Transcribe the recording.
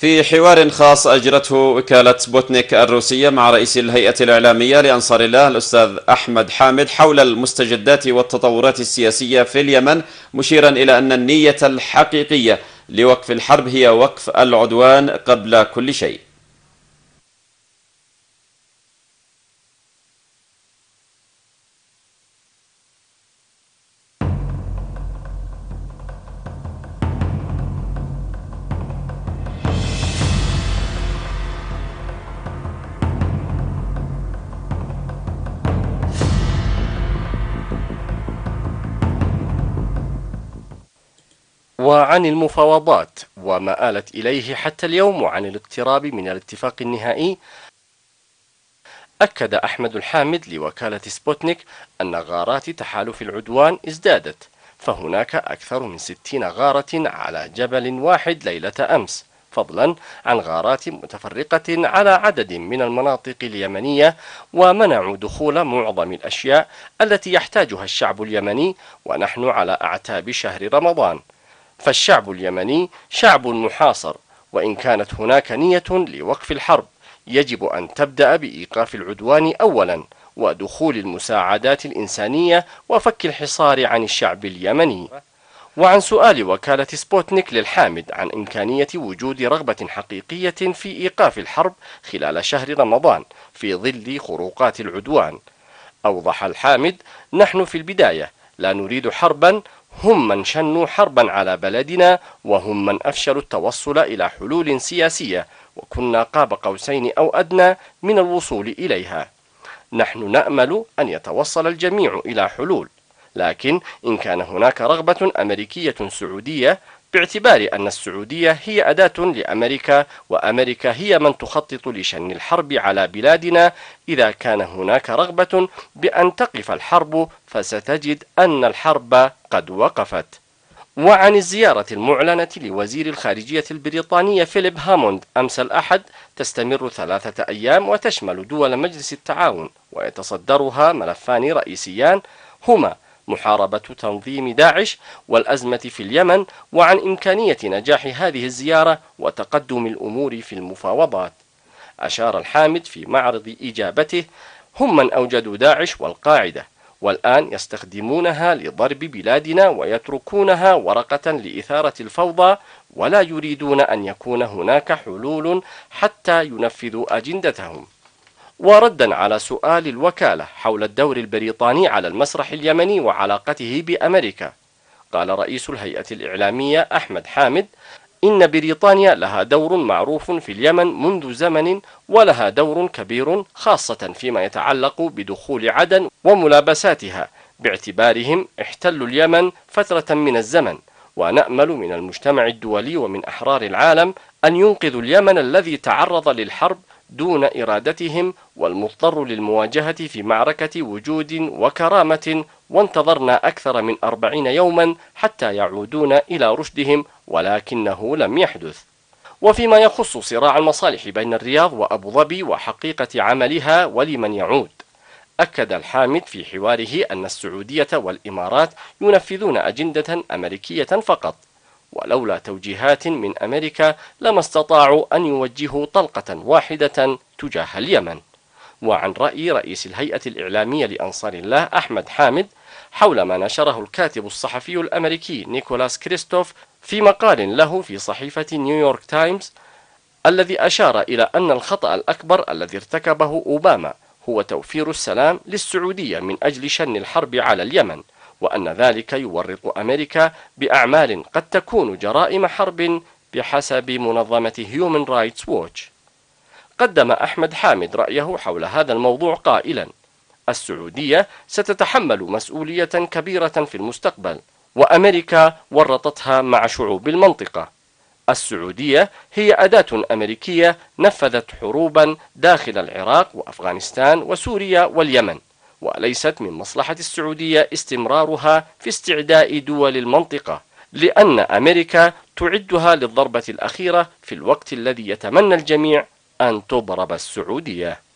في حوار خاص أجرته وكالة سبوتنيك الروسية مع رئيس الهيئة الإعلامية لأنصار الله الأستاذ أحمد حامد حول المستجدات والتطورات السياسية في اليمن مشيرا إلى أن النية الحقيقية لوقف الحرب هي وقف العدوان قبل كل شيء وعن المفاوضات وما آلت إليه حتى اليوم وعن الاقتراب من الاتفاق النهائي أكد أحمد الحامد لوكالة سبوتنيك أن غارات تحالف العدوان ازدادت فهناك أكثر من 60 غارة على جبل واحد ليلة أمس فضلا عن غارات متفرقة على عدد من المناطق اليمنية ومنعوا دخول معظم الأشياء التي يحتاجها الشعب اليمني ونحن على أعتاب شهر رمضان فالشعب اليمني شعب محاصر وإن كانت هناك نية لوقف الحرب يجب أن تبدأ بإيقاف العدوان أولا ودخول المساعدات الإنسانية وفك الحصار عن الشعب اليمني وعن سؤال وكالة سبوتنيك للحامد عن إمكانية وجود رغبة حقيقية في إيقاف الحرب خلال شهر رمضان في ظل خروقات العدوان أوضح الحامد نحن في البداية لا نريد حربا هم من شنوا حربا على بلدنا وهم من أفشلوا التوصل إلى حلول سياسية وكنا قاب قوسين أو أدنى من الوصول إليها نحن نأمل أن يتوصل الجميع إلى حلول لكن إن كان هناك رغبة أمريكية سعودية باعتبار أن السعودية هي أداة لأمريكا وأمريكا هي من تخطط لشن الحرب على بلادنا إذا كان هناك رغبة بأن تقف الحرب فستجد أن الحرب قد وقفت وعن الزيارة المعلنة لوزير الخارجية البريطانية فيليب هاموند أمس الأحد تستمر ثلاثة أيام وتشمل دول مجلس التعاون ويتصدرها ملفان رئيسيان هما محاربة تنظيم داعش والأزمة في اليمن وعن إمكانية نجاح هذه الزيارة وتقدم الأمور في المفاوضات أشار الحامد في معرض إجابته هم من أوجدوا داعش والقاعدة والآن يستخدمونها لضرب بلادنا ويتركونها ورقة لإثارة الفوضى ولا يريدون أن يكون هناك حلول حتى ينفذوا أجندتهم وردا على سؤال الوكالة حول الدور البريطاني على المسرح اليمني وعلاقته بأمريكا قال رئيس الهيئة الإعلامية أحمد حامد إن بريطانيا لها دور معروف في اليمن منذ زمن ولها دور كبير خاصة فيما يتعلق بدخول عدن وملابساتها باعتبارهم احتلوا اليمن فترة من الزمن ونأمل من المجتمع الدولي ومن أحرار العالم أن ينقذوا اليمن الذي تعرض للحرب دون إرادتهم والمضطر للمواجهة في معركة وجود وكرامة وانتظرنا أكثر من أربعين يوما حتى يعودون إلى رشدهم ولكنه لم يحدث وفيما يخص صراع المصالح بين الرياض وأبو ظبي وحقيقة عملها ولمن يعود أكد الحامد في حواره أن السعودية والإمارات ينفذون أجندة أمريكية فقط ولولا توجيهات من أمريكا لما استطاعوا أن يوجهوا طلقة واحدة تجاه اليمن وعن رأي رئيس الهيئة الإعلامية لأنصار الله أحمد حامد حول ما نشره الكاتب الصحفي الأمريكي نيكولاس كريستوف في مقال له في صحيفة نيويورك تايمز الذي أشار إلى أن الخطأ الأكبر الذي ارتكبه أوباما هو توفير السلام للسعودية من أجل شن الحرب على اليمن وأن ذلك يورط أمريكا بأعمال قد تكون جرائم حرب بحسب منظمة هيومن رايتس ووتش قدم أحمد حامد رأيه حول هذا الموضوع قائلا السعودية ستتحمل مسؤولية كبيرة في المستقبل وأمريكا ورطتها مع شعوب المنطقة السعودية هي أداة أمريكية نفذت حروبا داخل العراق وأفغانستان وسوريا واليمن وليست من مصلحة السعودية استمرارها في استعداء دول المنطقة لأن أمريكا تعدها للضربة الأخيرة في الوقت الذي يتمنى الجميع أن تضرب السعودية